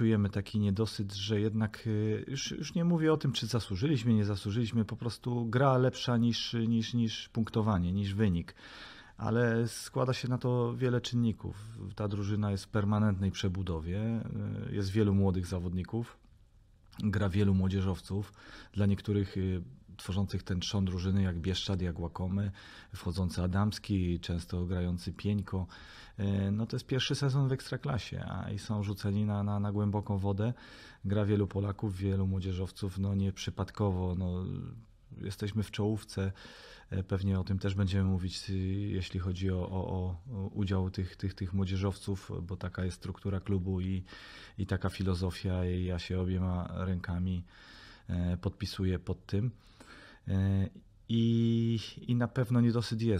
czujemy taki niedosyt, że jednak y, już, już nie mówię o tym, czy zasłużyliśmy, nie zasłużyliśmy, po prostu gra lepsza niż, niż, niż punktowanie, niż wynik. Ale składa się na to wiele czynników. Ta drużyna jest w permanentnej przebudowie, y, jest wielu młodych zawodników, gra wielu młodzieżowców. Dla niektórych y, tworzących ten trzon drużyny jak Bieszczad, jak Łakomy, wchodzący Adamski, często grający Pieńko. E, no to jest pierwszy sezon w Ekstraklasie a i są rzuceni na, na, na głęboką wodę. Gra wielu Polaków, wielu młodzieżowców, no nie przypadkowo, no jesteśmy w czołówce. E, pewnie o tym też będziemy mówić, jeśli chodzi o, o, o, udział tych, tych, tych młodzieżowców, bo taka jest struktura klubu i, i taka filozofia, i ja się obiema rękami E, podpisuję pod tym. E, I, I na pewno niedosyt jest.